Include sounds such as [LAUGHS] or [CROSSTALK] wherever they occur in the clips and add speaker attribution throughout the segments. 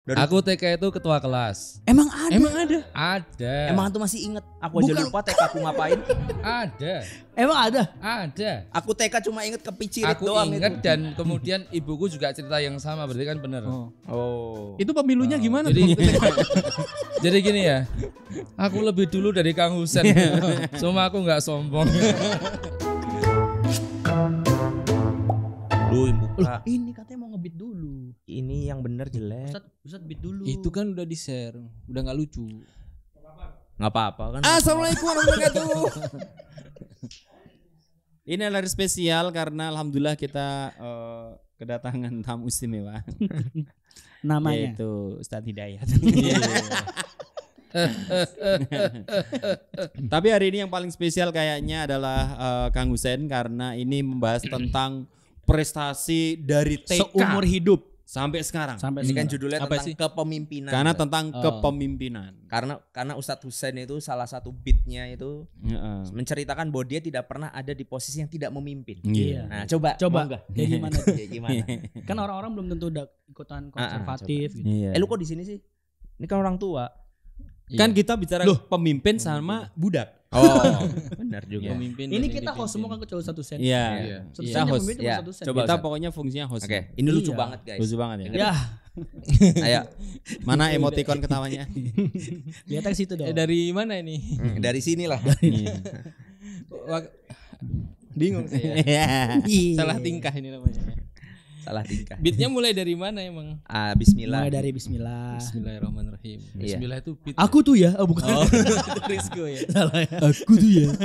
Speaker 1: Dari aku TK itu ketua kelas. Emang ada? Emang ada? Ada. Emang tuh masih inget? Aku Bukan. lupa TK aku ngapain. [LAUGHS] ada. Emang ada? Ada. Aku TK cuma inget kepicir aku doang. Aku inget itu. dan kemudian ibuku juga cerita yang sama berarti kan bener. Oh. oh. Itu pemilunya oh. gimana? Jadi, [LAUGHS] jadi gini ya. Aku lebih dulu dari Kang Husen. Iya. Cuma aku nggak sombong. Lu ibu. Ini kata ini yang bener jelek. Ustad, Ustad beat dulu. Itu kan udah di-share, udah nggak lucu. Nggak apa-apa kan. Assalamualaikum warahmatullahi wabarakatuh. [LAUGHS] ini adalah spesial karena alhamdulillah kita uh, kedatangan tamu istimewa. [LAUGHS] Namanya itu Ustadz Hidayat. [LAUGHS] Iya. Tapi hari ini yang paling spesial kayaknya adalah uh, Kang Husen karena ini membahas tentang prestasi dari TK seumur hidup Sampai sekarang. Sampai ini kan sekarang. kan judulnya Apa tentang sih? kepemimpinan. Karena tentang oh. kepemimpinan. Karena karena Ustadz Husain itu salah satu beatnya itu yeah. menceritakan bahwa dia tidak pernah ada di posisi yang tidak memimpin. Iya. Yeah. Nah, coba coba enggak? [LAUGHS] gimana? ya gimana? Iya. kan
Speaker 2: orang-orang belum tentu udah ikutan ah, ah, konservatif uh, gitu. Yeah. Eh lu kok di sini sih? Ini kan orang tua. Kan iya. kita bicara Loh. pemimpin sama
Speaker 1: budak. Oh, [LAUGHS] benar juga. Iya. Pemimpin. Ini kita
Speaker 2: host semua kan kecuali satu sen. Iya. Yeah. Satu yeah. sen yeah. Coba kita pokoknya fungsinya host. Oke. Okay. Ini lucu yeah. banget guys. Lucu banget ya. Ya. [LAUGHS] Ayo.
Speaker 1: Mana iya. emoticon ketawanya? Lihat [LAUGHS] ke situ dong. Eh, dari mana ini? Hmm, dari lah Bingung saya. Salah tingkah ini namanya salah tingkah. Beatnya mulai dari mana emang? Ah, Bismillah. Mulai dari Bismillah. Bismillahirrahmanirrahim. Iya. Bismillah itu beat. Aku ya? tuh ya, oh bukan. Oh, Rizko ya. Salah ya. Aku tuh ya. [LAUGHS]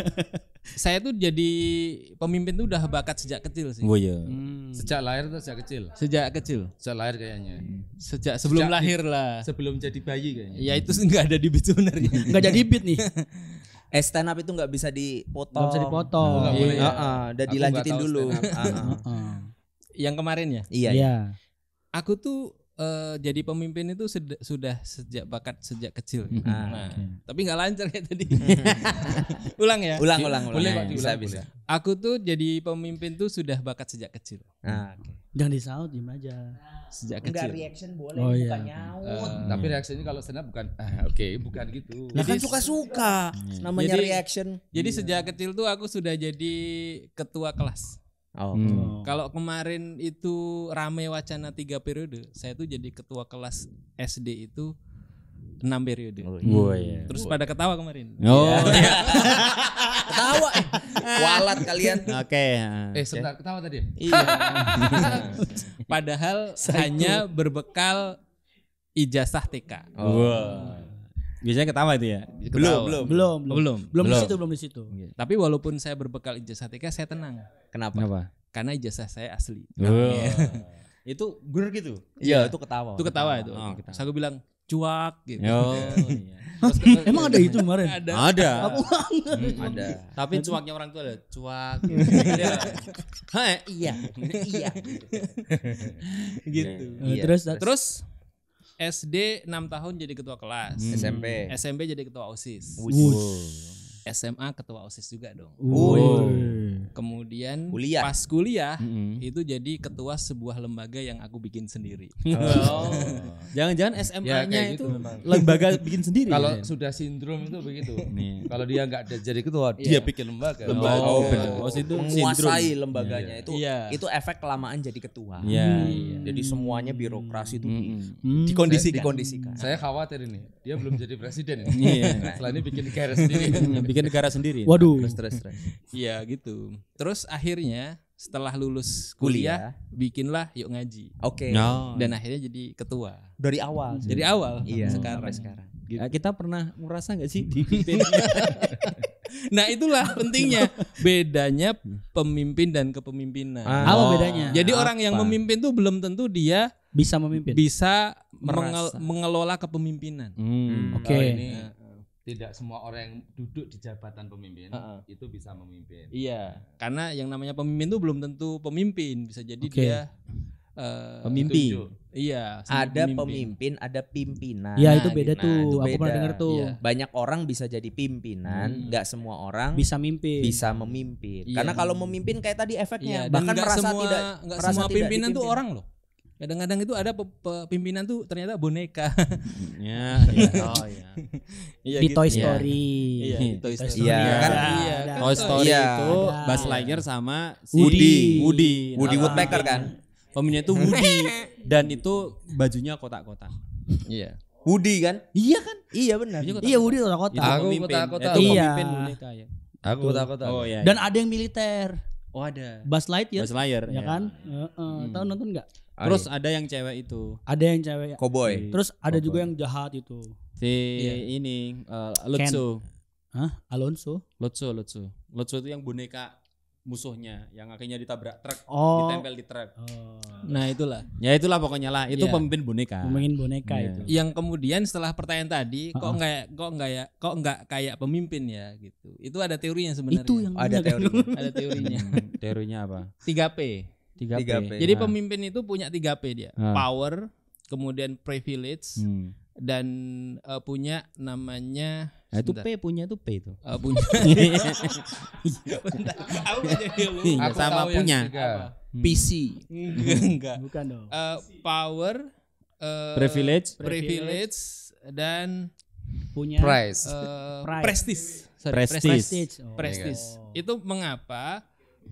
Speaker 1: Saya tuh jadi pemimpin tuh udah bakat sejak kecil sih. Oh iya. Hmm. Sejak lahir tuh sejak kecil? Sejak kecil. Sejak lahir kayaknya. Hmm. Sejak sebelum sejak lahir lah. Sebelum jadi bayi kayaknya. Ya itu enggak ada di beat sebenarnya. Enggak [LAUGHS] jadi beat nih. [LAUGHS] Eh stand up itu nggak bisa dipotong. Nggak bisa dipotong. Oh, boleh. Uh, uh, udah dilanjutin dulu. Uh, uh yang kemarin ya iya, ya. aku tuh uh, jadi pemimpin itu sudah sejak bakat sejak kecil. Mm nah, okay. tapi nggak lancar kayak tadi. [LAUGHS] [LAUGHS] ulang ya. Ulang ulang ulang. Iya, boleh bisa, bisa. Aku tuh jadi pemimpin tuh sudah bakat
Speaker 2: sejak kecil. Nah, nah okay. Jangan disaut diem aja. Sejak Enggak kecil. reaction boleh oh, bukan iya. nyaut. Uh, tapi
Speaker 1: reaksinya kalau senang bukan ah, oke, okay, bukan gitu. Nah, kan suka-suka hmm. namanya jadi, reaction. Jadi iya. sejak kecil tuh aku sudah jadi ketua kelas. Oh. Hmm. Kalau kemarin itu rame wacana tiga periode, saya tuh jadi ketua kelas SD itu enam periode. Oh, iya. Oh, Terus oh. pada ketawa kemarin. Oh. Iya. [LAUGHS] ketawa. Walat eh. kalian. Oke. Okay. Ah. Eh sebentar ketawa tadi. Ya? Iya. [LAUGHS] Padahal Saiku. hanya berbekal ijazah TK. Oh. Wow. Biasanya ketawa itu ya. Ketawa. Belum, belum, belum, belum, belum, belum, di situ, belum di situ. Tapi walaupun saya berbekal ijazah TK, saya tenang. Kenapa? Kenapa? Karena ijazah saya asli. Oh. [LAUGHS] itu bener gitu. Iya. iya, itu ketawa. Itu ketawa, ketawa. itu. Oh, ketawa. Saya bilang cuak gitu. Oh, Terus, [LAUGHS] [LAUGHS] Emang ada itu kemarin? Ada. Ada. hmm, ada. Tapi cuaknya orang tua ada cuak. Gitu. iya. Iya. gitu. Iya. Terus terus SD 6 tahun jadi ketua kelas. Hmm. SMP. SMP jadi ketua OSIS. Wush. Wush. SMA ketua OSIS juga dong. Uy. Kemudian kuliah. pas kuliah mm-hmm. itu jadi ketua sebuah lembaga yang aku bikin sendiri. Oh. [LAUGHS] Jangan-jangan SMA-nya ya, gitu itu gitu lembaga bikin sendiri. Kalau ya? sudah sindrom itu begitu. Kalau dia nggak jadi ketua, iya. dia bikin lembaga. Lembaga. Oh, oh. oh. itu menguasai lembaganya iya. itu iya. itu efek kelamaan jadi ketua. Hmm. Jadi semuanya birokrasi itu hmm. dikondisikan. dikondisikan. Saya khawatir ini, dia belum jadi presiden. Selain ini bikin care sendiri bikin negara sendiri. Waduh. Terus terus terus. Iya gitu. Terus akhirnya setelah lulus kuliah, kuliah. bikinlah yuk ngaji. Oke. Okay. Ya. No. Dan akhirnya jadi ketua. Dari awal. Dari awal. Iya. Sekarang. sekarang. Gitu. Nah, kita pernah merasa nggak sih di [LAUGHS] Nah itulah pentingnya bedanya pemimpin dan kepemimpinan. Ah. Apa bedanya? Jadi Apa? orang yang memimpin tuh belum tentu dia bisa memimpin, bisa merasa. mengelola kepemimpinan. Hmm. Oke. Okay tidak semua orang yang duduk di jabatan pemimpin uh -uh. itu bisa memimpin. Iya, karena yang namanya pemimpin itu belum tentu pemimpin, bisa jadi okay. dia uh, pemimpin. Tujuh. Iya, ada pemimpin. ada pimpinan. Iya, itu beda nah, tuh. beda. Aku pernah dengar tuh. Iya. Banyak orang bisa jadi pimpinan, hmm.
Speaker 2: nggak hmm. semua orang bisa memimpin. Bisa memimpin. Iya. Karena kalau
Speaker 1: memimpin kayak tadi efeknya, iya, bahkan merasa semua, tidak merasa semua pimpinan itu tuh orang loh. Kadang-kadang itu ada pe pe pimpinan tuh ternyata boneka. [LAUGHS] ya, [LAUGHS] ya. Oh ya. di Toy Story. Iya, Toy Story. Iya, kan, Toy Story itu Buzz Lightyear sama si Woody. Woody. Woody ah, ah. Woodpecker kan. Pemimpinnya itu [LAUGHS] Woody dan itu bajunya kotak-kotak.
Speaker 2: Iya. Woody kan? Iya kan? Iya benar. Iya Woody kotak-kotak. Aku kotak-kotak. Itu iya. pemimpin boneka ya. Aku kotak-kotak. Oh iya, iya. Dan ada yang militer. Oh ada. bus Lightyear. bus Lightyear. Ya, iya. kan? Heeh. Hmm. Tahu nonton enggak? Terus ada yang cewek itu. Ada yang cewek. Cowboy. Si, iya. Terus ada Cowboy. juga yang jahat itu.
Speaker 1: Si yeah. ini uh, Lutsu.
Speaker 2: Hah? Alonso? Lutsu, Lutsu.
Speaker 1: Lutsu itu yang boneka musuhnya yang akhirnya ditabrak truk, oh. ditempel di truk. Oh. Nah, itulah. Ya itulah pokoknya lah, itu yeah. pemimpin boneka. Pemimpin boneka yeah. itu. Yang kemudian setelah pertanyaan tadi uh -uh. kok enggak kok enggak ya, kok enggak kayak pemimpin ya gitu. Itu ada teorinya sebenarnya. Itu yang ada kan? teori. [LAUGHS] ada teorinya. Hmm, teorinya apa? 3P. 3P. 3P. Jadi nah. pemimpin itu punya 3P dia. Nah. Power, kemudian privilege, hmm. dan uh, punya namanya Nah, itu P punya itu P itu. Uh, punya. [LAUGHS] Bentar, iya, aku sama punya. Hmm. PC. Hmm. Enggak, Bukan dong. Uh, power uh, privilege privilege dan punya price. Uh, price. prestige. Sorry, prestige. Prestige. Oh. prestige. Oh. Itu mengapa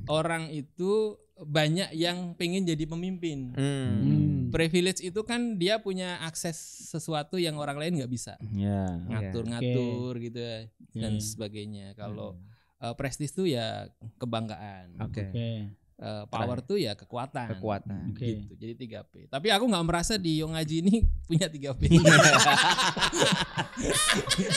Speaker 1: orang itu banyak yang pengen jadi pemimpin. Hmm. Hmm. Privilege itu kan dia punya akses sesuatu yang orang lain nggak bisa. Ya. Ngatur-ngatur yeah. okay. gitu ya, dan hmm. sebagainya. Kalau hmm. uh, prestis itu ya kebanggaan. Oke. Okay. Okay uh, power ya? tuh ya kekuatan. Kekuatan. Okay. Gitu. Jadi 3P. Tapi aku nggak merasa di Yongaji ini [LAUGHS] punya 3P. Iya. [LAUGHS]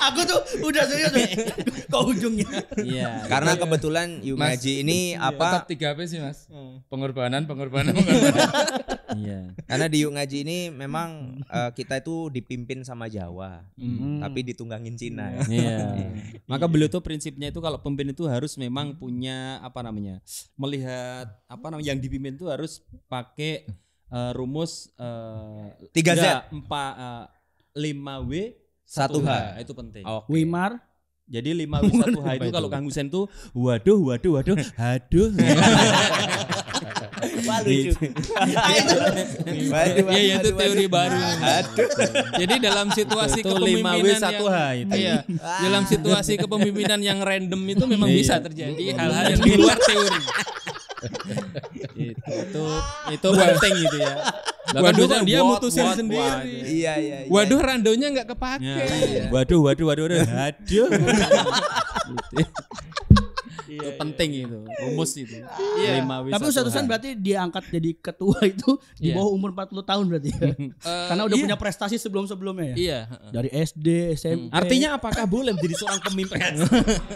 Speaker 1: aku tuh udah serius [LAUGHS] ke ujungnya.
Speaker 2: Iya. Karena iya. kebetulan Yongaji ini iya, apa?
Speaker 1: Tetap 3P sih, Mas. Hmm. Pengorbanan, pengorbanan. pengorbanan. Iya. Karena di Yuk Ngaji ini memang uh, kita itu dipimpin sama Jawa, mm. tapi ditunggangin Cina. Iya. Yeah. Iya. Maka beliau tuh prinsipnya itu kalau pemimpin itu harus memang punya apa namanya? melihat apa namanya yang dipimpin itu harus pakai uh, rumus eh, tiga uh, z empat lima W, satu H. H. Itu penting. Okay. Wimar jadi lima W satu H itu kalau Kang Husen tuh waduh waduh waduh haduh [LAUGHS] Wah gitu. [LAUGHS] iya. lucu. Iya, iya itu teori baru. Aduh. Jadi dalam situasi kepemimpinan satu yang iya, ah. dalam situasi kepemimpinan yang random itu memang iya. bisa terjadi hal-hal yang di luar teori. Gitu. itu itu itu penting gitu ya. Waduh kan dia mutusin sendiri. iya, iya, iya, Waduh randonya nggak kepake. Ya, iya. Waduh waduh waduh waduh. Aduh. gitu.
Speaker 2: [LAUGHS] itu iya, iya, penting gitu, gitu. iya. itu rumus itu iya. lima tapi ustadz berarti diangkat jadi ketua itu di iya. bawah umur 40 tahun berarti ya? [LAUGHS] Eh, karena udah iya. punya prestasi sebelum sebelumnya ya iya dari SD SMP hmm. artinya apakah boleh menjadi seorang pemimpin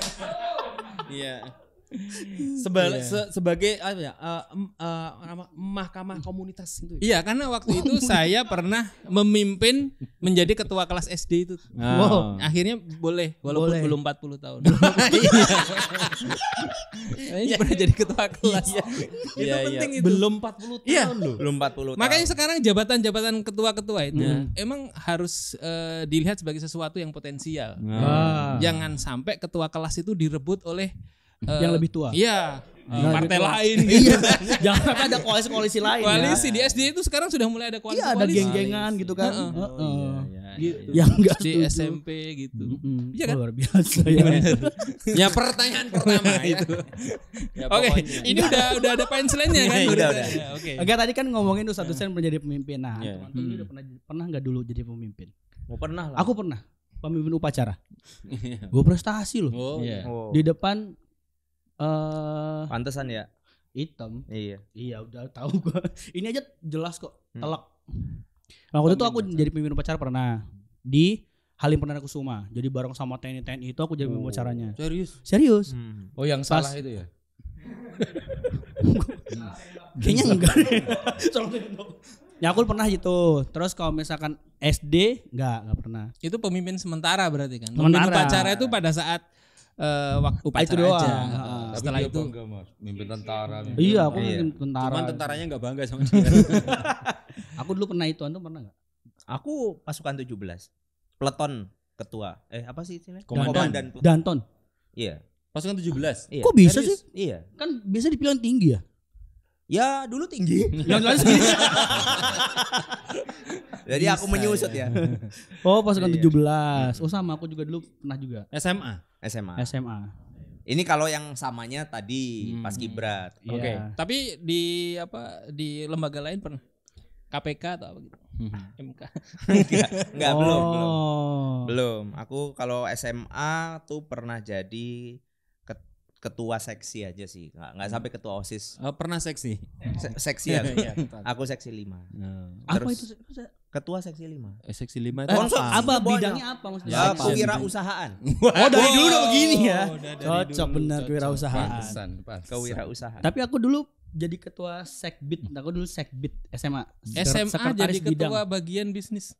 Speaker 1: [LAUGHS] iya Seba yeah. se sebagai apa ya uh, uh, uh, mahkamah komunitas itu. Ya? Iya, karena waktu itu [LAUGHS] saya pernah memimpin menjadi ketua kelas SD itu. Oh. Akhirnya boleh walaupun boleh. belum 40 tahun. [LAUGHS] Iya. [LAUGHS] iya. pernah jadi ketua kelas. Iya. itu yeah, penting yeah. itu. Belum 40 iya. tahun yeah. loh. Belum 40 tahun. Makanya sekarang jabatan-jabatan ketua-ketua itu yeah. emang harus uh, dilihat sebagai sesuatu yang potensial. Oh. Jangan sampai ketua kelas itu direbut oleh yang eh, lebih tua. Iya. Uh, partai lain gitu. [LAUGHS] [LAUGHS] Jangan
Speaker 2: ada koalisi-koalisi lain. Koalisi ya. di SD itu sekarang sudah mulai ada koalisi. Iya, ada geng-gengan gitu kan. Heeh. Uh, uh, Yang enggak di SMP gitu. Mm-hmm. kan? Luar biasa ya. [LAUGHS] ya pertanyaan pertama ya. itu. ya, Oke, okay. ini udah udah ada punchline kan? kan? udah, udah. Oke. Okay. Oke, tadi kan ngomongin tuh satu sen menjadi pemimpin. Nah, yeah. teman hmm. pernah pernah enggak dulu jadi pemimpin? Oh, pernah lah. Aku pernah pemimpin upacara. gue prestasi loh. Oh. Yeah. Oh. Di depan uh, pantesan ya hitam iya iya udah tahu gua [LAUGHS] ini aja jelas kok hmm. telak nah, waktu itu aku pacar. jadi pemimpin pacar pernah di Halim Perdana Kusuma jadi bareng sama TNI TNI itu aku jadi pemimpin oh. serius serius hmm. oh yang Pas, salah itu ya [LAUGHS] kayaknya enggak [LAUGHS] Ya aku pernah gitu. Terus kalau misalkan SD enggak, enggak pernah. Itu pemimpin sementara berarti kan. Sementara. Pemimpin upacara itu pada saat uh, waktu upacara itu doang. aja. Uh, Tapi setelah itu bangga, mas. mimpin tentara. Mimpin iya, aku mimpin iya. tentara. Cuman tentaranya nggak bangga sama [LAUGHS] dia. aku dulu pernah itu, antum pernah nggak? Aku pasukan
Speaker 1: 17. Peleton ketua. Eh, apa sih istilahnya? Komandan. Komandan. Danton. Iya. Pasukan 17. Iya. Kok bisa Serius? sih?
Speaker 2: Iya. Kan biasa dipilih tinggi ya? Ya dulu tinggi. Yang lain segini. [LAUGHS] Jadi aku menyusut ya. ya. [LAUGHS] oh, pasukan iya. tujuh belas. Oh, sama aku juga dulu pernah juga. SMA. SMA. SMA.
Speaker 1: Ini kalau yang samanya tadi hmm. pas kibrat. Iya. Oke. Okay. Yeah. Tapi di apa di lembaga lain pernah KPK atau apa gitu? Hmm. [LAUGHS] MK. enggak, oh. belum, belum. Oh. Belum. Aku kalau SMA tuh pernah jadi ketua seksi aja sih Enggak hmm. sampai ketua osis Oh, pernah seksi Se seksi [LAUGHS] ya aku seksi lima Hmm. apa itu Ketua seksi Lima. Eh, seksi Lima itu eh, apa? apa? Bidangnya apa maksudnya? Ya, apa? Kewirausahaan. oh, dari dulu udah begini ya. Oh, cocok dulu, benar kewirausahaan. Kewirausahaan. Tapi aku
Speaker 2: dulu jadi ketua sekbid. Aku dulu sekbid SMA. SMA Sekretaris jadi ketua
Speaker 1: bidang. bagian bisnis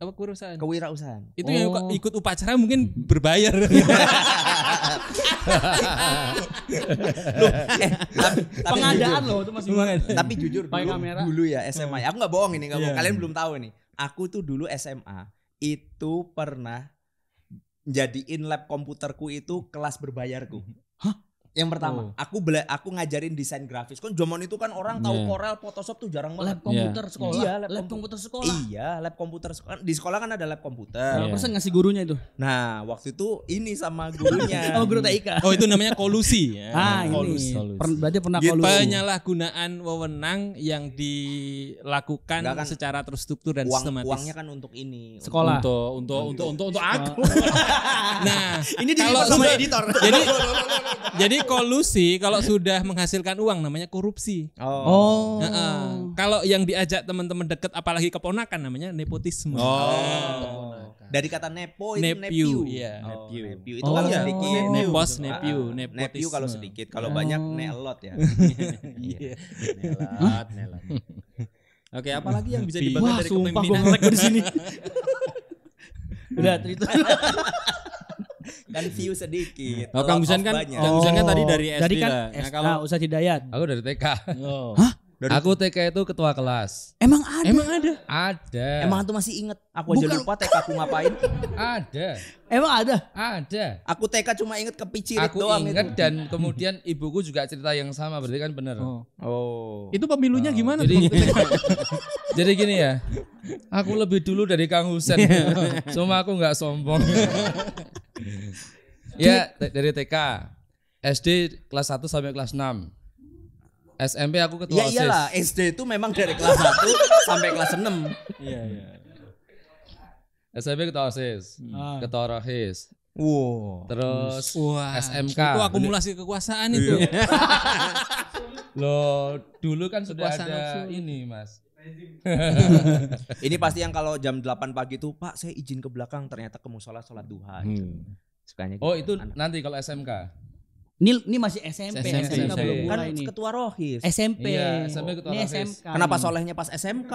Speaker 1: apa kewirausahaan? Kewirausahaan. Itu oh. yang ikut upacara mungkin berbayar. [LAUGHS] loh,
Speaker 2: eh, eh, tapi, tapi pengadaan loh itu masih banget. Tapi jujur dulu, kamera. dulu ya SMA. Iya.
Speaker 1: Aku nggak bohong ini, nggak Yeah. Kalian belum tahu nih. Aku tuh dulu SMA itu pernah jadiin lab komputerku itu kelas berbayarku. Hah? Yang pertama, oh. aku bela aku ngajarin desain grafis. Kan zaman itu kan orang tahu yeah. Corel, Photoshop tuh jarang banget. Lab komputer yeah. sekolah. Iya, lab, lab komputer, sekolah. Iya, lab komputer sekolah. Di sekolah kan ada lab komputer. Nah, iya. yeah. ngasih gurunya itu? Nah, waktu itu ini sama gurunya. [LAUGHS] oh, guru
Speaker 2: Taika Oh, itu namanya kolusi [LAUGHS] ya. Ah, kolusi. ini. Kolusi. Per, berarti pernah kolusi.
Speaker 1: gunaan wewenang yang dilakukan kan, secara terstruktur dan uang, sistematis. Uangnya kan untuk ini, sekolah. Untuk untuk untuk untuk, untuk, untuk [LAUGHS] aku. nah, ini di kalau sama editor. Jadi jadi kolusi kalau sudah menghasilkan uang namanya korupsi. Oh. Nah, uh, kalau yang diajak teman-teman deket apalagi keponakan namanya nepotisme. Oh. oh. Dari kata nepo itu nepiu. Nepiu, iya. oh, nepiu. nepiu. itu oh, kalau iya. sedikit. Oh, nepos, nepos ah, nepiu, ah. nepotisme. Nepiu kalau sedikit, kalau oh. banyak nelot ya. [LAUGHS] Iya. Iya. nelot, nelot. Oke, apalagi yang bisa dibangun dari kepemimpinan? Wah, sumpah gue di sini.
Speaker 2: [LAUGHS] Udah, itu. [LAUGHS] kan [LAUGHS] view sedikit. Oh, Kang Gusan kan Kang Gusan kan tadi dari SD oh. Jadi kan lah. Nah, kalau usah Hidayat. Aku dari TK. Oh. [LAUGHS] Hah?
Speaker 1: Dari aku TK itu ketua kelas. Emang ada? Emang ada? Ada. Emang itu masih inget? Aku aja lupa TK aku ngapain. [LAUGHS] ada. Emang ada? Ada. Aku TK cuma inget kepicir aku doang inget dan kemudian ibuku juga cerita yang sama berarti kan bener. Oh. oh. Itu pemilunya oh. gimana? Jadi, jadi gini ya. Aku lebih dulu dari Kang Husen. cuma aku nggak sombong. Iya, dari TK. SD kelas 1 sampai kelas 6. SMP aku ketua ya, OSIS. iyalah, SD itu memang dari kelas 1 [LAUGHS] sampai kelas 6. Iya, iya. SMP ketua OSIS, hmm. ketua rohis. Wow. Terus wow. SMK. Itu akumulasi kekuasaan itu. Iya. [LAUGHS] Loh, dulu kan sudah kekuasaan ada absurd. ini, Mas. [LAUGHS] ini pasti yang kalau jam 8 pagi itu, Pak, saya izin ke belakang ternyata ke musola sholat duha gitu. Hmm. gitu sukanya oh, gitu. Oh itu anak. nanti kalau SMK
Speaker 2: ini, ini masih SMP, SMP, SMP. SMP. belum kan ini. ketua rohis SMP iya, SMP ketua ini rohis. kenapa solehnya pas SMK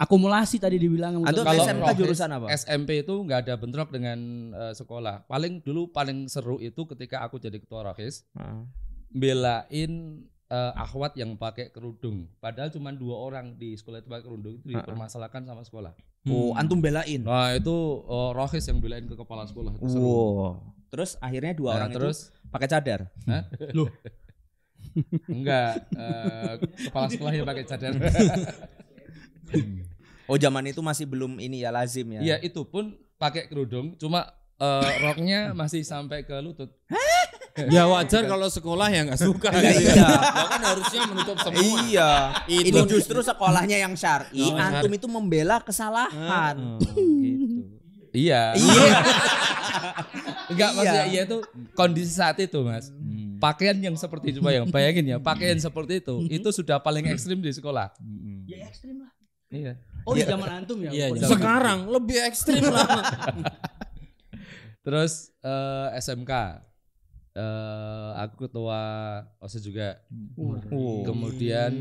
Speaker 2: akumulasi tadi dibilang Atau kalau SMK rohis, jurusan apa
Speaker 1: SMP itu nggak ada bentrok dengan uh, sekolah paling dulu paling seru itu ketika aku jadi ketua rohis hmm. belain uh, akhwat yang pakai kerudung. Padahal cuma dua orang di sekolah itu pakai kerudung itu dipermasalahkan sama sekolah. Oh, hmm. Oh, antum belain. Nah, itu uh, Rohis yang belain ke kepala sekolah. Itu Wow. Terus akhirnya dua nah, orang terus itu pakai cadar. Hah? Loh.
Speaker 2: [LAUGHS] Enggak, uh, kepala yang pakai cadar.
Speaker 1: [LAUGHS] oh, zaman itu masih belum ini ya lazim ya. Iya, itu pun pakai kerudung, cuma uh, roknya masih sampai ke lutut. Hah? ya wajar kalau sekolah yang nggak suka iya. gitu ya, gitu. iya. Bahkan harusnya menutup semua. Iya. Itu, ini justru sekolahnya yang syar'i. Oh, antum syari. itu membela kesalahan. Oh, gitu. Iya. Iya.
Speaker 2: Enggak iya. maksudnya iya itu
Speaker 1: kondisi saat itu, Mas. Hmm pakaian yang seperti itu yang bayangin ya pakaian hmm. seperti itu hmm. itu sudah paling ekstrim di sekolah
Speaker 2: hmm. ya ekstrim lah
Speaker 1: iya oh di zaman antum ya, ya sekarang lebih ekstrim lah [LAUGHS] terus uh, eh, SMK uh, aku ketua OSIS juga. Uh. Kemudian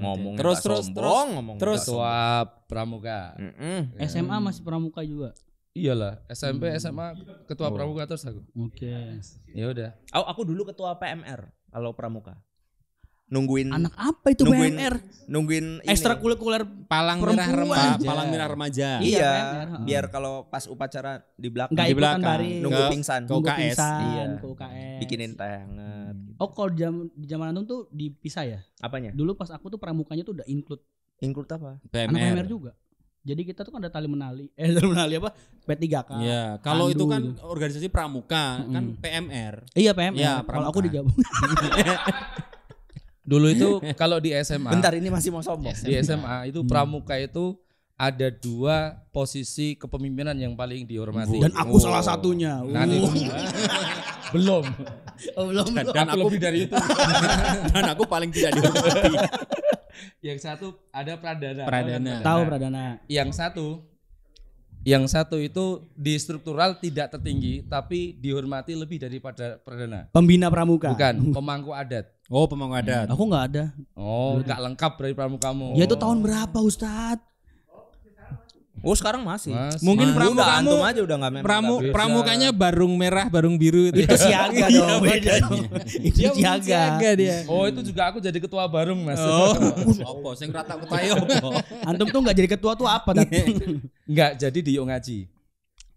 Speaker 1: ngomong terus terus sombong, terus ngomong terus ketua pramuka. Mm -mm. Ya. SMA
Speaker 2: masih pramuka juga. Iyalah, SMP hmm. SMA ketua oh. pramuka terus aku.
Speaker 1: Oke. Okay. Ya udah.
Speaker 2: Aku, aku dulu ketua PMR
Speaker 1: kalau pramuka nungguin anak apa itu nungguin, BNR nungguin ekstrakurikuler palang merah remaja iya. palang merah remaja iya iya biar kalau pas upacara
Speaker 2: di belakang Nggak di belakang bari. nunggu ke, pingsan ke UKS pingsan, iya. ke UKS bikinin hangat gitu. oh kalau jam zaman itu tuh dipisah ya apanya dulu pas aku tuh pramukanya tuh udah include include apa BMR. anak BMR juga jadi kita tuh kan ada tali menali, eh tali menali apa? P3K. Kan? Iya, kalau itu kan organisasi pramuka, mm -hmm. kan PMR. Iya, PMR. Ya, kalau aku digabung. [LAUGHS] [LAUGHS] Dulu itu kalau
Speaker 1: di SMA. Bentar ini masih mau sombong. SMA. Di SMA itu hmm. pramuka itu ada dua posisi kepemimpinan yang paling dihormati. Dan aku oh. salah satunya. Nah, uh.
Speaker 2: belum. Oh, belum. Dan, dan aku lebih dari itu. [LAUGHS] dan aku paling tidak dihormati.
Speaker 1: yang satu ada pradana. Pradana. Tahu pradana. Yang satu yang satu itu di struktural tidak tertinggi tapi dihormati lebih daripada
Speaker 2: pradana. Pembina pramuka. Bukan, pemangku adat.
Speaker 1: Oh pemangku adat. Hmm, aku nggak ada. Oh hmm. gak lengkap dari kamu. Ya itu tahun
Speaker 2: berapa Ustad?
Speaker 1: Oh sekarang masih. Mas, Mungkin mas. pramuka kamu aja udah nggak Pramu pramukanya barung merah, barung biru itu. itu ya? siaga iya, dong Iya,
Speaker 2: itu dia siaga. siaga dia. Oh itu
Speaker 1: juga aku jadi ketua barung mas. Oh. Apa? Sing rata ketae ya, apa? Antum tuh nggak jadi ketua tuh apa? Nggak jadi di ngaji.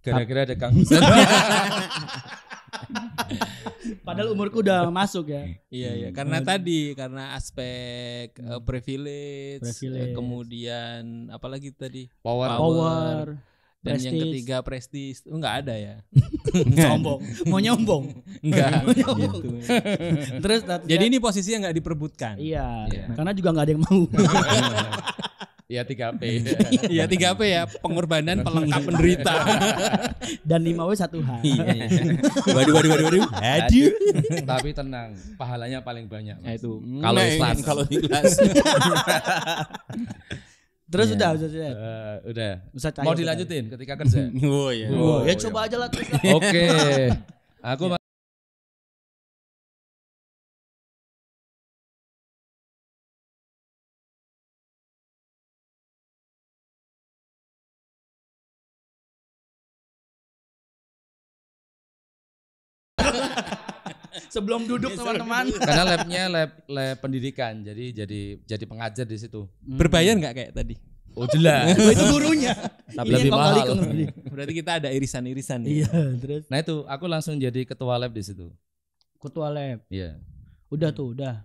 Speaker 1: Gara-gara ada Kang [LAUGHS]
Speaker 2: [LAUGHS] Padahal umurku udah masuk ya. Iya iya, hmm. karena
Speaker 1: tadi karena aspek uh, privilege, privilege, eh, kemudian apalagi tadi power power, power dan prestige. yang ketiga prestis Enggak oh, nggak ada ya. [LAUGHS] Sombong, mau nyombong.
Speaker 2: Enggak. Gitu. Terus jadi ini posisi yang nggak diperbutkan. Iya, iya. Karena juga nggak ada yang mau. [LAUGHS]
Speaker 1: Iya, hmm. [LAUGHS] iya, ya 3P. Iya 3P ya, pengorbanan, pelengkap penderita. [LAUGHS] Dan 5W 1H. Iya, waduh waduh waduh waduh. Aduh. Tapi tenang, pahalanya paling banyak. Mas. Itu. Hmm, kalau ikhlas. Kalau ikhlas. [LAUGHS]
Speaker 2: Terus yeah. udah, udah, eh, udah. Uh, udah. Mau dilanjutin ketika kerja. oh iya. Yeah. Oh, ya coba aja lah. terus. Oke. Okay. Aku sebelum [LAUGHS] duduk teman-teman. [LAUGHS] Karena labnya
Speaker 1: lab lab pendidikan, jadi jadi jadi pengajar di situ. Hmm. Berbayar nggak kayak tadi? Oh jelas. itu [LAUGHS] gurunya. Tapi iya, lebih mahal. Berarti kita ada irisan-irisan. Ya? Iya, terus. Nah itu aku langsung jadi ketua lab di
Speaker 2: situ. Ketua lab. Iya. Udah tuh, udah.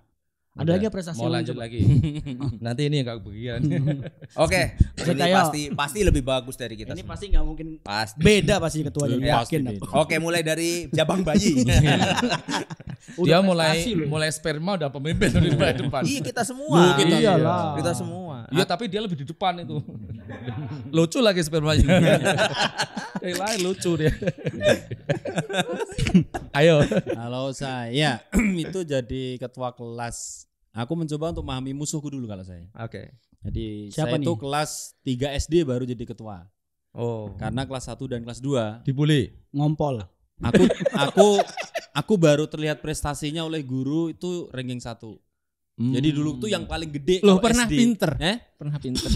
Speaker 2: Ada lagi prestasi mau lanjut lagi.
Speaker 1: [LAUGHS] Nanti ini yang enggak kebagian. [LAUGHS] Oke, ini pasti pasti lebih bagus dari kita. Ini pasti nggak mungkin pasti. beda pasti ketuanya iya, yakin. Oke, mulai dari Jabang Bayi. [LAUGHS] Dia mulai mulai sperma udah pemimpin di depan. Iya, kita semua. Iya Kita semua. Iya tapi dia lebih di depan itu. [LAUGHS] lucu lagi sperma spermanya. [LAUGHS] Yang lain lucu dia. [LAUGHS] Ayo. Kalau saya [CLEARS THROAT] itu jadi ketua kelas. Aku mencoba untuk memahami musuhku dulu kalau saya. Oke. Okay. Jadi Siapa saya nih? itu kelas 3 SD baru jadi ketua. Oh. Karena kelas 1 dan kelas 2
Speaker 2: dibully, ngompol. Aku
Speaker 1: aku aku baru terlihat prestasinya oleh guru itu ranking 1. Hmm. Jadi dulu tuh yang paling gede Loh pernah SD. pinter eh? Pernah pinter [LAUGHS]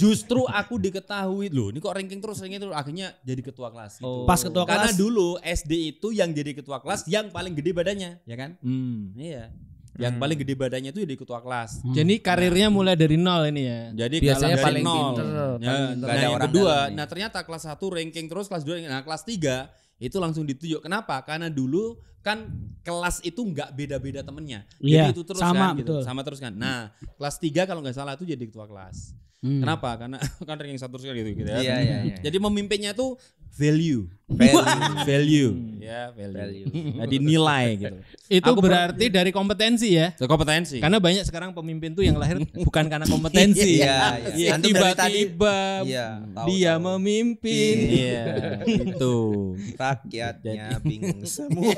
Speaker 1: Justru aku diketahui Loh ini kok ranking terus ranking terus Akhirnya jadi ketua kelas gitu. oh. Pas ketua kelas Karena dulu SD itu yang jadi ketua kelas Yang paling gede badannya Ya kan hmm. Iya yang hmm. paling gede badannya itu jadi ketua kelas. Hmm. Jadi nah. karirnya mulai dari nol ini ya. Jadi biasanya dari paling nol. Pinter, ya, pinter. Nah, yang kedua, nah ternyata kelas satu ranking terus kelas dua, nah kelas tiga itu langsung ditunjuk. Kenapa? Karena dulu kan kelas itu nggak beda-beda temennya. jadi iya, itu terus sama, kan, gitu. sama terus kan. Nah, kelas tiga kalau nggak salah itu jadi ketua kelas. Hmm. Kenapa? Karena [LAUGHS] kan ranking satu sekali gitu, gitu ya. yeah, yeah, yeah. Jadi memimpinnya tuh value, value, [LAUGHS] value. ya value. value. [LAUGHS] jadi nilai gitu. Itu Aku berarti dari kompetensi ya. kompetensi. Karena banyak sekarang pemimpin tuh yang lahir bukan karena kompetensi. ya, iya. iya, iya. Tiba-tiba ya, tahu, dia tahu. memimpin. ya, itu. Rakyatnya bingung semua.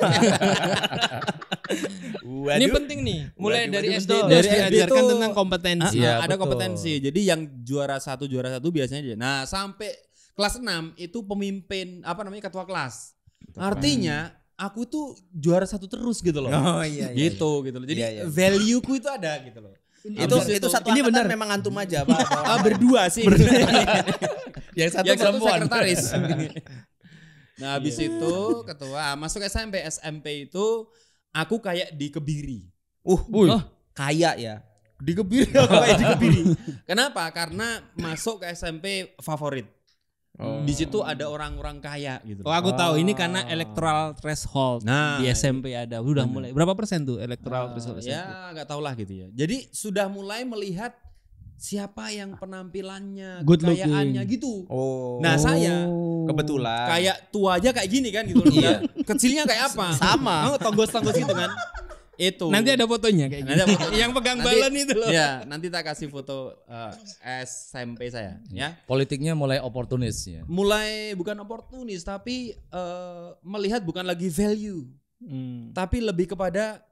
Speaker 1: Waduh. Ini penting nih. Mulai waduh, dari SD dari SD itu, kan tentang kompetensi. Ah, ya, ada betul. kompetensi. Jadi yang juara satu juara satu biasanya dia. Nah, sampai kelas 6 itu pemimpin apa namanya ketua kelas. Artinya aku tuh juara satu terus gitu loh. Oh iya, iya. Gitu iya. gitu loh. Jadi iya, iya, iya. value-ku itu ada gitu loh. itu itu, satu ini benar memang antum aja Pak. ah, berdua sih. Berdua. [LAUGHS] yang satu yang satu perempuan. sekretaris. [LAUGHS] Nah iya. habis yeah. itu ketua masuk SMP SMP itu aku kayak dikebiri. Uh, Uy. Kayak ya. dikebiri. [LAUGHS] kayak di Kenapa? Karena masuk ke SMP favorit. Oh. Di situ ada orang-orang kaya gitu. Oh, aku tahu ini karena oh. electoral threshold nah, di iya. SMP ada. Udah mulai berapa persen tuh electoral uh, threshold SMP? Ya, nggak tahu lah gitu ya. Jadi sudah mulai melihat siapa yang penampilannya, Good kekayaannya looking. gitu. Oh. Nah saya oh. kebetulan kayak tua aja kayak gini kan gitu. [LAUGHS] Iya. Kecilnya kayak apa? Sama. Oh, tonggos-tonggos gitu kan. itu. Nanti ada fotonya kayak nanti gitu. Fotonya. yang pegang nanti, balon itu loh. Iya, nanti tak kasih foto uh, eh, SMP saya ya. Politiknya mulai oportunis ya. Mulai bukan oportunis tapi uh, melihat bukan lagi value. Hmm. Tapi lebih kepada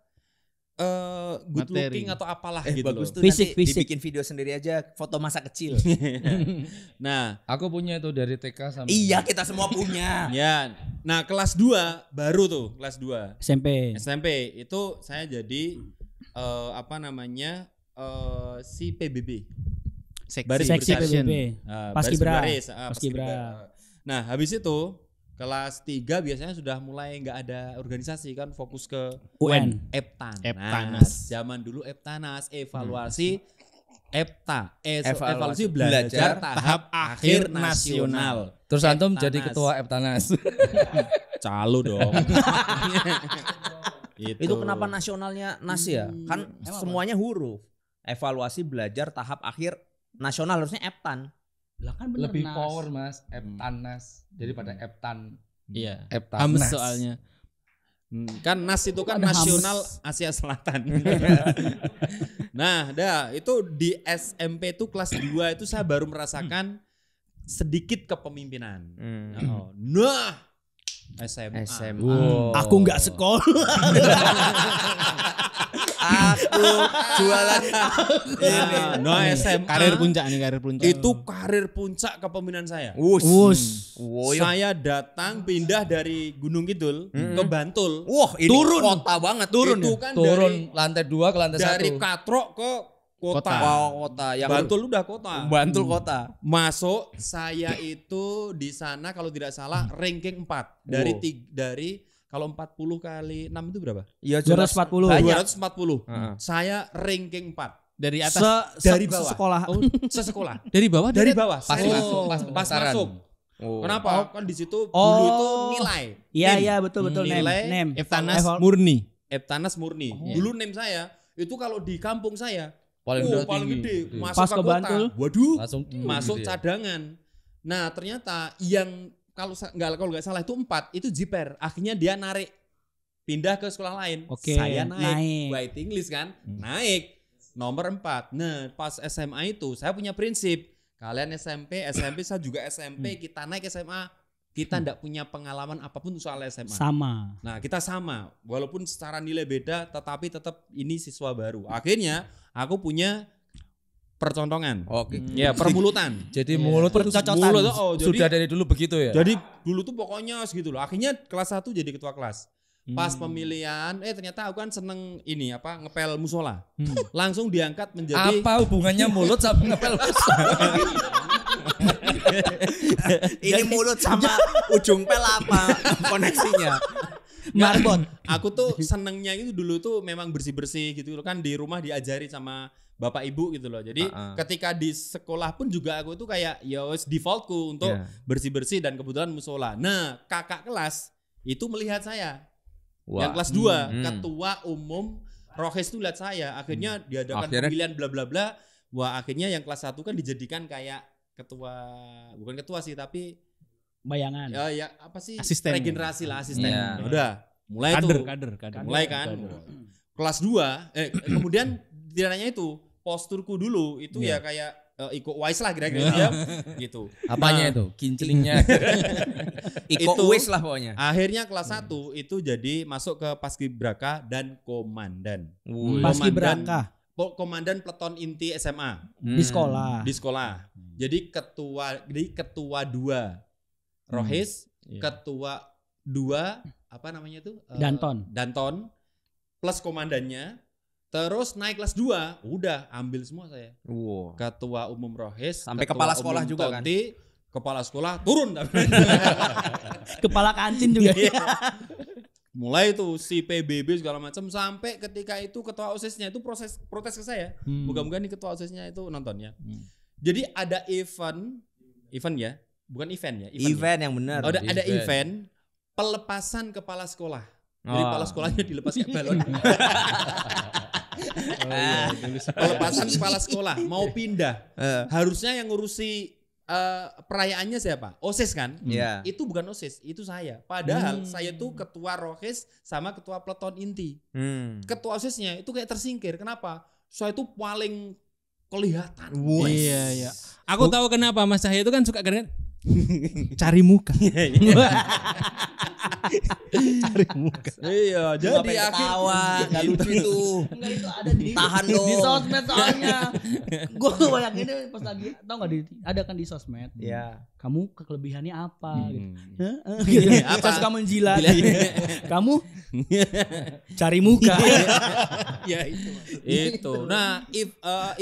Speaker 1: uh, good Materi. looking atau apalah eh, gitu bagus loh. fisik, nanti fisik. dibikin video sendiri aja foto masa kecil [LAUGHS] nah aku punya itu dari TK sampai iya kita semua punya [LAUGHS] ya nah kelas 2 baru tuh kelas 2 SMP SMP itu saya jadi uh, apa namanya uh, si PBB Seksi, Baris Seksi PBB uh, ah, Paskibra Baris, uh, Paskibra. Ah, Paskibra. Nah, habis itu Kelas 3 biasanya sudah mulai nggak ada organisasi kan fokus ke UN, Eptanas. Eptanas. Zaman dulu Eptanas hmm. evaluasi hmm. EPTA, evaluasi, evaluasi belajar, belajar tahap akhir nasional. nasional. Terus antum jadi ketua Eptanas. [LAUGHS] Calo dong. [LAUGHS] itu. itu kenapa nasionalnya nas ya? Hmm. Kan Emang semuanya huruf. Evaluasi belajar tahap akhir nasional harusnya Eptan. Lah kan bener lebih nas. power mas, hmm. Eptanas daripada hmm. Eptan. Iya. Eptanas. Hams soalnya. Hmm. Kan Nas itu kan nasional Asia Selatan. [LAUGHS] nah, dah itu di SMP itu kelas 2 itu saya baru merasakan sedikit kepemimpinan. Hmm. Oh. Nah, nah. SMA. SMA. Wow. Aku nggak
Speaker 2: sekolah. [LAUGHS] aku jualan ini.
Speaker 1: Nah, no SM karir puncak nih karir puncak. Itu karir puncak kepemimpinan saya. Wus. Wus. Saya datang pindah dari Gunung Kidul ke Bantul. Wah, ini turun. kota banget. Turun. Itu ya? kan turun dari, lantai dua ke lantai dari satu. Dari Katrok ke kota. Kota. Wow, kota. Yang Bantul udah kota. Bantul hmm. kota. Masuk saya itu di sana kalau tidak salah ranking 4 dari wow. dari kalau 40 kali 6 itu berapa? Iya, 240. 240. Hmm. Saya ranking 4 dari atas se, dari bawah sekolah oh, sesekolah [LAUGHS] dari bawah dari, dari bawah pas oh. masuk pas, pas masuk Oh. Kenapa? Oh. Kan di situ oh. dulu itu nilai. Iya iya betul betul hmm. nilai name. Eptanas murni. Eptanas murni. Oh. Dulu name saya itu kalau di kampung saya paling, oh, paling gede. Hmm. Masuk Pas ke, ke Bantul. Waduh. masuk, masuk gitu ya. cadangan. Ya. Nah ternyata yang kalau nggak kalau nggak salah itu empat itu jiper akhirnya dia narik pindah ke sekolah lain Oke, saya naik, naik. white english kan hmm. naik nomor empat nah pas SMA itu saya punya prinsip kalian SMP SMP saya juga SMP hmm. kita naik SMA kita tidak hmm. punya pengalaman apapun soal SMA. Sama. Nah kita sama, walaupun secara nilai beda, tetapi tetap ini siswa baru. Akhirnya aku punya percontongan. Oke. Okay. Hmm. Ya, permulutan. [LAUGHS] Jadi iya. mulut yeah. percocotan. Mulut oh, jadi, sudah dari dulu begitu ya. Jadi dulu tuh pokoknya segitu loh. Akhirnya kelas 1 jadi ketua kelas. Hmm. Pas pemilihan, eh ternyata aku kan seneng ini apa ngepel musola. Hmm. [LAUGHS] Langsung diangkat menjadi Apa hubungannya mulut sama ngepel musola? [LAUGHS] ini mulut sama ujung pel apa koneksinya? Marbot. Aku tuh senengnya itu dulu tuh memang bersih-bersih gitu kan di rumah diajari sama bapak ibu gitu loh. Jadi uh -uh. ketika di sekolah pun juga aku itu kayak ya defaultku untuk yeah. bersih-bersih dan kebetulan musola. Nah, kakak kelas itu melihat saya.
Speaker 2: Wah. Yang kelas 2, hmm, hmm. ketua
Speaker 1: umum Rohes itu lihat saya. Akhirnya hmm. diadakan akhirnya... pemilihan bla bla bla. Wah, akhirnya yang kelas 1 kan dijadikan kayak ketua bukan ketua sih tapi
Speaker 2: bayangan. Ya, ya apa sih? Asisten. Regenerasi lah asisten. Ya. Udah, mulai kader, tuh. Kader, kader, kader. Mulai kan. Kader.
Speaker 1: Kelas 2, eh kemudian tidak hanya itu, posturku dulu itu yeah. ya kayak uh, eh, Iko Wise lah kira-kira dia iya. gitu. Apanya nah, itu? Kinclingnya. [LAUGHS] Iko Wise lah pokoknya. Akhirnya kelas 1 hmm. itu jadi masuk ke Paskibraka dan komandan. Hmm. Paskibraka. Komandan peleton inti SMA hmm. di sekolah. Di sekolah. Hmm. Jadi ketua jadi ketua dua hmm.
Speaker 2: Rohis, hmm. Iya. yeah.
Speaker 1: ketua dua apa namanya itu? Eh, Danton. Danton plus komandannya Terus naik kelas 2, udah ambil semua saya. Wow. Ketua umum Rohis, sampai ketua kepala sekolah umum juga Tonti, kan. Kepala sekolah turun [LAUGHS] Kepala kantin juga. Iya. Mulai tuh si PBB segala macam sampai ketika itu ketua OSISnya e itu proses protes ke saya. Hmm. Moga-moga nih ketua OSISnya e itu nontonnya. Hmm. Jadi ada event event ya, bukan event ya, event, event ya. yang benar. ada ada event pelepasan kepala sekolah. Jadi ah. kepala sekolahnya dilepas kayak balon. [LAUGHS] oh, iya, ah. pelepasan kepala sekolah mau pindah uh. harusnya yang ngurusi uh, perayaannya siapa osis kan yeah. itu bukan osis itu saya padahal hmm. saya tuh ketua rohis sama ketua peleton inti hmm. ketua osisnya itu kayak tersingkir kenapa saya tuh paling kelihatan. Iya iya. Aku Buk tahu kenapa Mas Cahya itu kan suka keren cari muka. [LAUGHS] Iya, iya. cari muka. Iya,
Speaker 2: jadi ketawa, nggak gitu. lucu itu. itu ada di tahan Di sosmed soalnya. [LAUGHS] Gue banyak ini pas lagi tau nggak di ada kan di sosmed. Iya. Kamu kelebihannya apa hmm. gitu. [LAUGHS] Iya, gitu. apa Apa kamu jilat? kamu cari muka. ya itu. Itu. Nah,
Speaker 1: eh,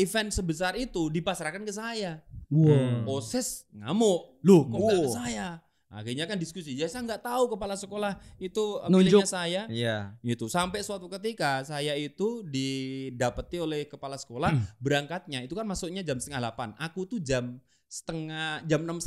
Speaker 1: event sebesar itu dipasarkan ke saya Wow. Hmm. Poses ngamuk. Lu kok wow. saya? Akhirnya kan diskusi. Ya saya nggak tahu kepala sekolah itu miliknya eh, saya. Iya. Gitu. Sampai suatu ketika saya itu didapati oleh kepala sekolah hmm. berangkatnya itu kan masuknya jam setengah delapan. Aku tuh jam setengah jam enam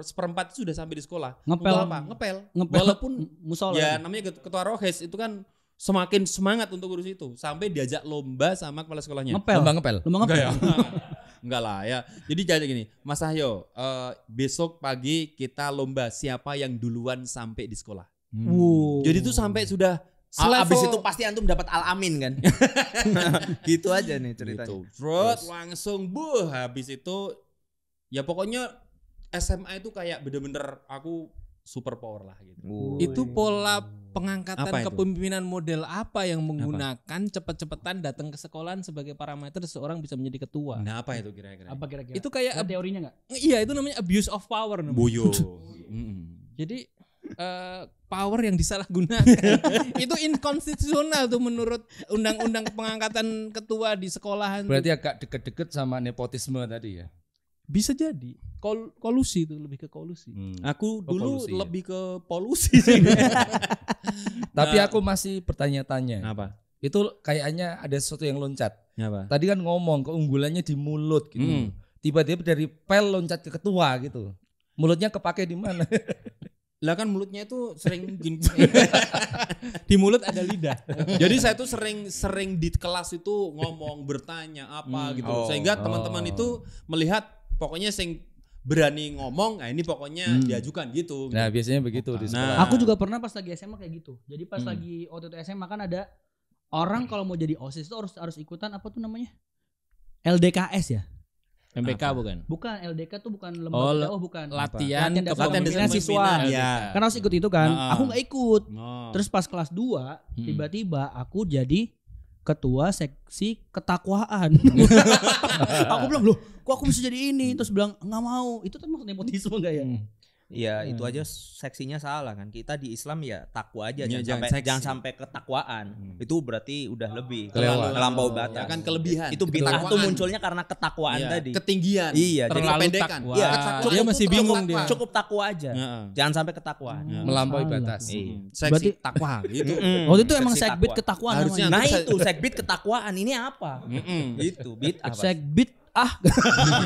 Speaker 1: seperempat sudah sampai di sekolah. Ngepel Untuk apa? Ngepel. Ngepel. Walaupun musola. Ya namanya ketua rohes itu kan semakin semangat untuk urus itu sampai diajak lomba sama kepala sekolahnya. Ngepel. Lomba ngepel. Lomba ngepel. ya. [LAUGHS] enggak lah ya. Jadi jadi gini, Mas Ahyo, uh, besok pagi kita lomba siapa yang duluan sampai di sekolah. Hmm. Wow. Jadi itu sampai sudah selesai. Abis itu pasti antum dapat al-amin kan. [LAUGHS] gitu aja nih ceritanya. Gitu. Terus, Terus langsung buh habis itu ya pokoknya SMA itu kayak bener-bener aku super power lah gitu. Woy. Itu pola pengangkatan apa kepemimpinan model apa yang menggunakan cepat-cepatan datang ke sekolahan sebagai parameter seorang bisa menjadi ketua. Nah, apa itu kira-kira? Apa kira-kira? Itu kayak nah, teorinya nggak? Iya, itu namanya abuse of power namanya. Buyo. [LAUGHS] Jadi uh, power yang disalahgunakan. [LAUGHS] itu inkonstitusional tuh menurut undang-undang pengangkatan ketua di sekolahan. Berarti agak deket-deket sama nepotisme tadi ya. Bisa jadi. Kol kolusi itu lebih ke kolusi. Hmm. Aku oh, dulu kolusi, ya? lebih ya. ke polusi sih. [LAUGHS] Tapi nah. aku masih bertanya-tanya. Apa? Itu kayaknya ada sesuatu yang loncat. Apa? Tadi kan ngomong keunggulannya di mulut gitu. Hmm. Tiba-tiba dari pel loncat ke ketua gitu. Mulutnya kepake di mana? [LAUGHS] lah kan mulutnya itu sering gini [LAUGHS] di mulut ada lidah jadi saya tuh sering sering di kelas itu ngomong bertanya apa hmm, gitu oh, sehingga teman-teman oh. itu melihat pokoknya sing berani ngomong nah ini pokoknya hmm. diajukan gitu nah
Speaker 2: biasanya begitu di nah, sekolah nah. aku juga pernah pas lagi SMA kayak gitu jadi pas hmm. lagi waktu itu SMA kan ada orang kalau mau jadi osis itu harus harus ikutan apa tuh namanya LDKS ya MPK apa? bukan? Bukan LDK tuh bukan lembaga oh, oh bukan latihan latihan, dasar siswa. Ya. Kan harus ikut itu kan. nah. aku nggak ikut. nah. Terus pas kelas 2 hmm. tiba-tiba aku jadi ketua seksi ketakwaan. [LAUGHS] aku bilang, "Loh, kok aku bisa jadi ini?" Terus bilang, "Enggak mau." Itu termasuk nepotisme enggak ya? Hmm
Speaker 1: ya hmm. itu aja seksinya salah kan kita di Islam ya takwa aja ya, jangan, sampai jangan sampai ketakwaan hmm. itu berarti udah lebih kelewat iya, batas kan kelebihan itu bintang itu munculnya karena ketakwaan ya. tadi ketinggian iya terlalu jadi kan? takwa ya, takwa dia masih bingung cukup, dia cukup takwa aja ya. jangan sampai ketakwaan ya. melampaui batas iya. Hmm. seksi berarti, takwa gitu waktu oh, itu emang segbit ketakwaan nah itu segbit ketakwaan ini apa itu bit segbit
Speaker 2: ah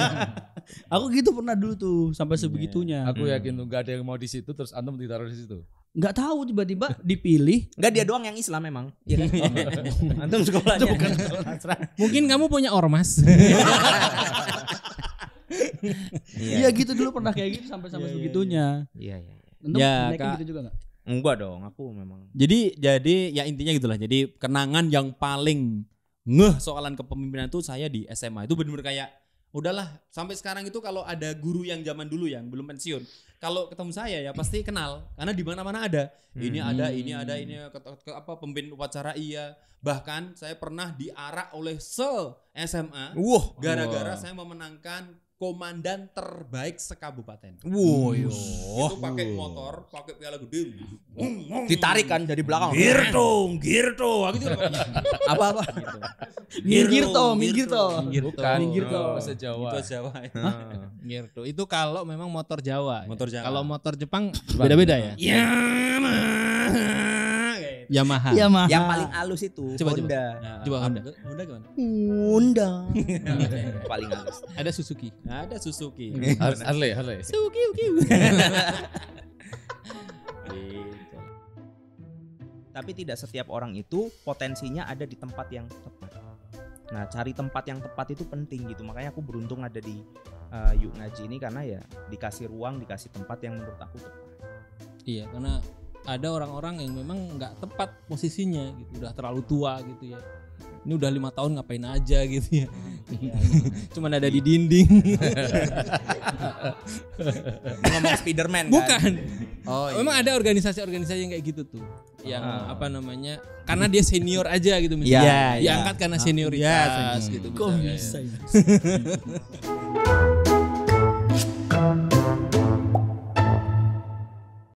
Speaker 2: [LAUGHS] aku gitu pernah dulu tuh sampai iya. sebegitunya aku hmm. yakin tuh gak ada yang mau di situ terus antum ditaruh di situ nggak tahu tiba-tiba dipilih nggak dia
Speaker 1: doang yang Islam memang ya kan? [LAUGHS] antum sekolahnya bukan
Speaker 2: [LAUGHS] mungkin kamu punya ormas iya, iya gitu dulu pernah kayak gitu sampai sampai iya, sebegitunya. Iya iya. Ya, ya gitu juga gak? Enggak dong, aku memang.
Speaker 1: Jadi jadi ya intinya gitulah. Jadi kenangan yang paling ngeh soalan kepemimpinan itu saya di SMA itu benar-benar kayak udahlah sampai sekarang itu kalau ada guru yang zaman dulu yang belum pensiun kalau ketemu saya ya pasti kenal karena di mana-mana ada ini hmm. ada ini ada ini ke, ke, apa pemimpin upacara iya bahkan saya pernah diarak oleh se SMA wah wow. gara-gara wow. saya memenangkan komandan terbaik sekabupaten. Wow, itu pakai motor, pakai piala gede. Ditarik kan dari belakang. Girto, Girto, aku ah, gitu juga apa apa. Girto, Girto, Bukan, Girto, bahasa Jawa. Itu Jawa. Girto itu kalau memang motor Jawa. Motor Jawa. Kalau motor Jepang
Speaker 2: beda-beda ya. Ya,
Speaker 1: nah. Gitu. Yamaha. Yamaha. Yang paling halus itu coba, Honda. Coba, coba Honda. Honda gimana? Honda. [LAUGHS] paling halus. Ada Suzuki. Ada Suzuki. Harley, Harley. Suzuki, Suzuki. [LAUGHS] Gitu. Tapi tidak setiap orang itu potensinya ada di tempat yang tepat. Nah, cari tempat yang tepat itu penting gitu. Makanya aku beruntung ada di uh, Yuk Ngaji ini karena ya dikasih ruang, dikasih tempat yang menurut aku tepat. Iya, karena ada orang-orang yang memang nggak tepat posisinya gitu udah terlalu tua gitu ya ini udah lima tahun ngapain aja gitu ya hmm. [LAUGHS] cuman ada di dinding [LAUGHS] ngomong Spiderman kan? bukan oh, iya. memang ada organisasi-organisasi yang kayak gitu tuh yang oh. apa namanya karena dia senior aja gitu misalnya yeah, diangkat yeah. karena ah, senioritas yeah, gitu kok bisa
Speaker 2: ya. [LAUGHS]